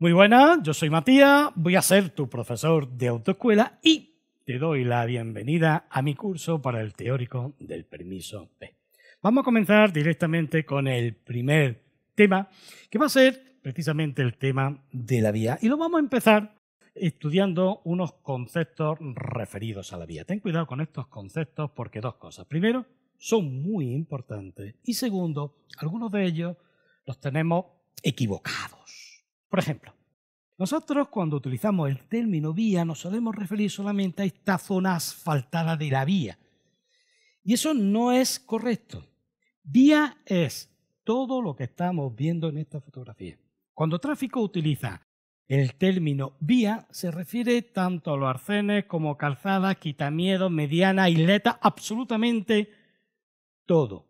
Muy buenas, yo soy Matías, voy a ser tu profesor de autoescuela y te doy la bienvenida a mi curso para el teórico del permiso B. Vamos a comenzar directamente con el primer tema, que va a ser precisamente el tema de la vía. Y lo vamos a empezar estudiando unos conceptos referidos a la vía. Ten cuidado con estos conceptos porque dos cosas. Primero, son muy importantes. Y segundo, algunos de ellos los tenemos equivocados. Por ejemplo, nosotros cuando utilizamos el término vía nos solemos referir solamente a esta zona asfaltada de la vía. Y eso no es correcto. Vía es todo lo que estamos viendo en esta fotografía. Cuando tráfico utiliza el término vía, se refiere tanto a los arcenes como calzadas, quitamiedos, mediana, isletas, absolutamente todo.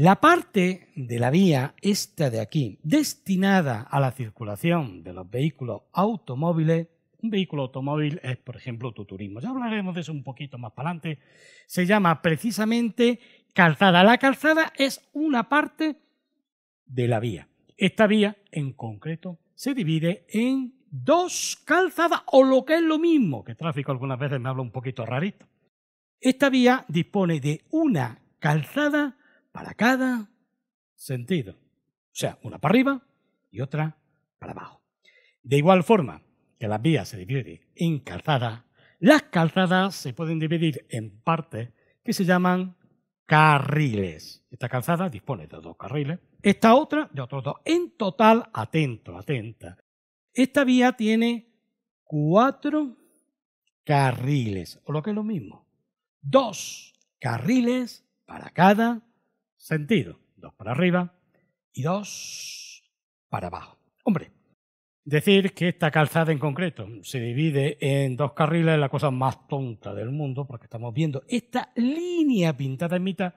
La parte de la vía, esta de aquí, destinada a la circulación de los vehículos automóviles, un vehículo automóvil es, por ejemplo, tu turismo. Ya hablaremos de eso un poquito más para adelante. Se llama precisamente calzada. La calzada es una parte de la vía. Esta vía, en concreto, se divide en dos calzadas o lo que es lo mismo, que tráfico algunas veces me habla un poquito rarito. Esta vía dispone de una calzada para cada sentido. O sea, una para arriba y otra para abajo. De igual forma que la vía se divide en calzadas, las calzadas se pueden dividir en partes que se llaman carriles. Esta calzada dispone de dos carriles, esta otra de otros dos. En total, atento, atenta. Esta vía tiene cuatro carriles, o lo que es lo mismo, dos carriles para cada sentido. Dos para arriba y dos para abajo. Hombre, decir que esta calzada en concreto se divide en dos carriles es la cosa más tonta del mundo porque estamos viendo esta línea pintada en mitad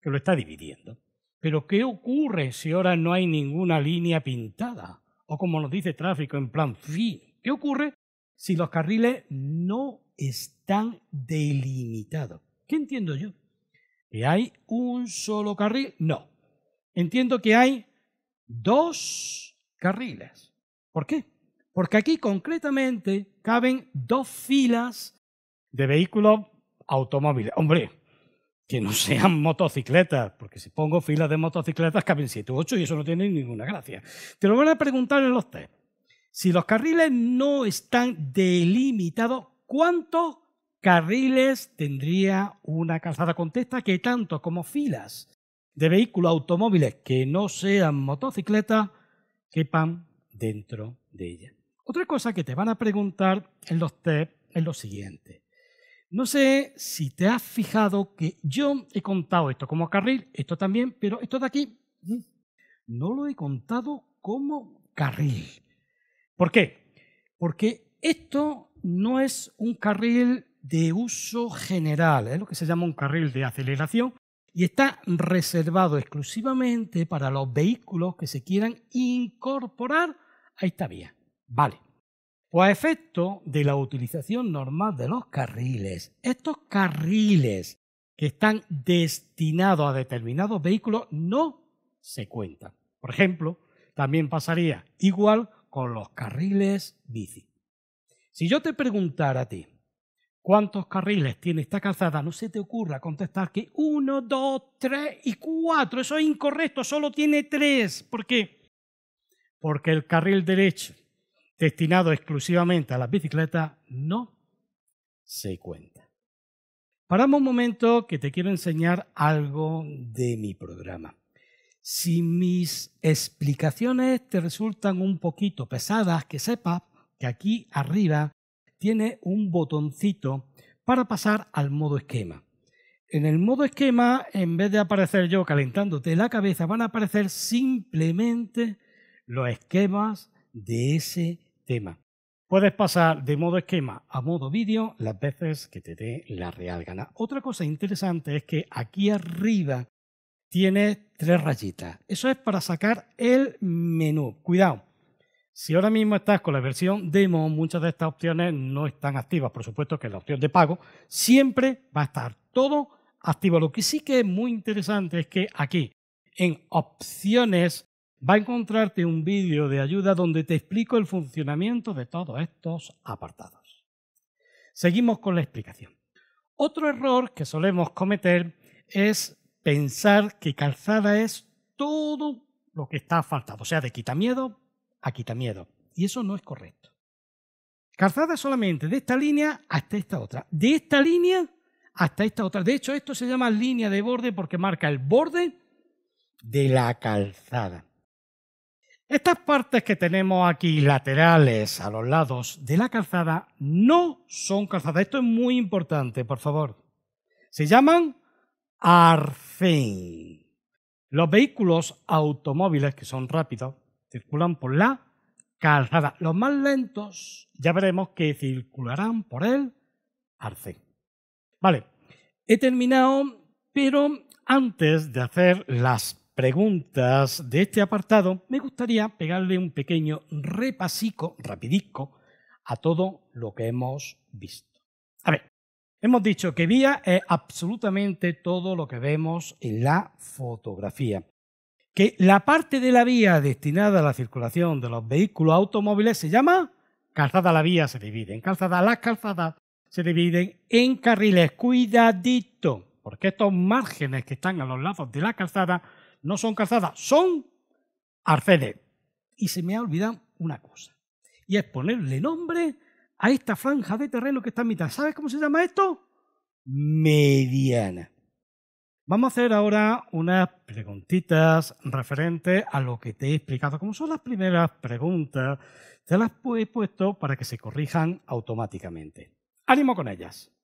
que lo está dividiendo. Pero ¿qué ocurre si ahora no hay ninguna línea pintada? O como nos dice tráfico en plan fin. ¿Qué ocurre si los carriles no están delimitados? ¿Qué entiendo yo? ¿Que hay un solo carril? No. Entiendo que hay dos carriles. ¿Por qué? Porque aquí concretamente caben dos filas de vehículos automóviles. Hombre, que no sean motocicletas, porque si pongo filas de motocicletas caben siete, u 8 y eso no tiene ninguna gracia. Te lo van a preguntar en los test. Si los carriles no están delimitados, ¿cuántos carriles tendría una calzada. Contesta que tanto como filas de vehículos automóviles que no sean motocicletas quepan dentro de ella. Otra cosa que te van a preguntar en los TEP es lo siguiente. No sé si te has fijado que yo he contado esto como carril, esto también, pero esto de aquí mm, no lo he contado como carril. ¿Por qué? Porque esto no es un carril de uso general, es ¿eh? lo que se llama un carril de aceleración, y está reservado exclusivamente para los vehículos que se quieran incorporar a esta vía. Vale. Pues a efecto de la utilización normal de los carriles, estos carriles que están destinados a determinados vehículos no se cuentan. Por ejemplo, también pasaría igual con los carriles bici. Si yo te preguntara a ti, cuántos carriles tiene esta calzada, no se te ocurra contestar que uno, dos, tres y cuatro. Eso es incorrecto, solo tiene tres. ¿Por qué? Porque el carril derecho, destinado exclusivamente a las bicicletas, no se cuenta. Paramos un momento que te quiero enseñar algo de mi programa. Si mis explicaciones te resultan un poquito pesadas, que sepas que aquí arriba tiene un botoncito para pasar al modo esquema. En el modo esquema, en vez de aparecer yo calentándote la cabeza, van a aparecer simplemente los esquemas de ese tema. Puedes pasar de modo esquema a modo vídeo las veces que te dé la real gana. Otra cosa interesante es que aquí arriba tiene tres rayitas. Eso es para sacar el menú. Cuidado, si ahora mismo estás con la versión demo, muchas de estas opciones no están activas. Por supuesto que la opción de pago siempre va a estar todo activo. Lo que sí que es muy interesante es que aquí, en opciones, va a encontrarte un vídeo de ayuda donde te explico el funcionamiento de todos estos apartados. Seguimos con la explicación. Otro error que solemos cometer es pensar que calzada es todo lo que está faltado, o sea, de quita miedo a miedo. Y eso no es correcto. Calzada solamente de esta línea hasta esta otra. De esta línea hasta esta otra. De hecho, esto se llama línea de borde porque marca el borde de la calzada. Estas partes que tenemos aquí laterales a los lados de la calzada no son calzadas. Esto es muy importante, por favor. Se llaman arcén. Los vehículos automóviles que son rápidos circulan por la calzada. Los más lentos ya veremos que circularán por el arcén. Vale, he terminado, pero antes de hacer las preguntas de este apartado, me gustaría pegarle un pequeño repasico, rapidisco, a todo lo que hemos visto. A ver, hemos dicho que vía es absolutamente todo lo que vemos en la fotografía que la parte de la vía destinada a la circulación de los vehículos automóviles se llama calzada. La vía se divide en calzada, las calzadas se dividen en carriles. Cuidadito, porque estos márgenes que están a los lados de la calzada no son calzadas, son arcedes. Y se me ha olvidado una cosa, y es ponerle nombre a esta franja de terreno que está en mitad. ¿Sabes cómo se llama esto? Mediana. Vamos a hacer ahora unas preguntitas referentes a lo que te he explicado. Como son las primeras preguntas, te las he puesto para que se corrijan automáticamente. Ánimo con ellas.